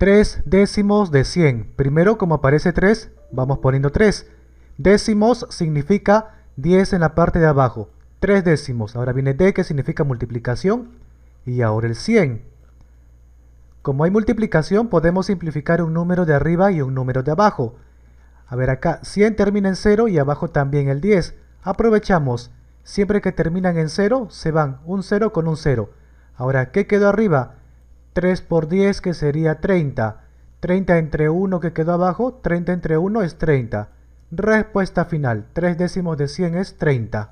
3 décimos de 100. Primero, como aparece 3, vamos poniendo 3. Décimos significa 10 en la parte de abajo. 3 décimos. Ahora viene D, que significa multiplicación. Y ahora el 100. Como hay multiplicación, podemos simplificar un número de arriba y un número de abajo. A ver acá, 100 termina en 0 y abajo también el 10. Aprovechamos. Siempre que terminan en 0, se van un 0 con un 0. Ahora, ¿qué quedó arriba? 3 por 10 que sería 30. 30 entre 1 que quedó abajo, 30 entre 1 es 30. Respuesta final, 3 décimos de 100 es 30.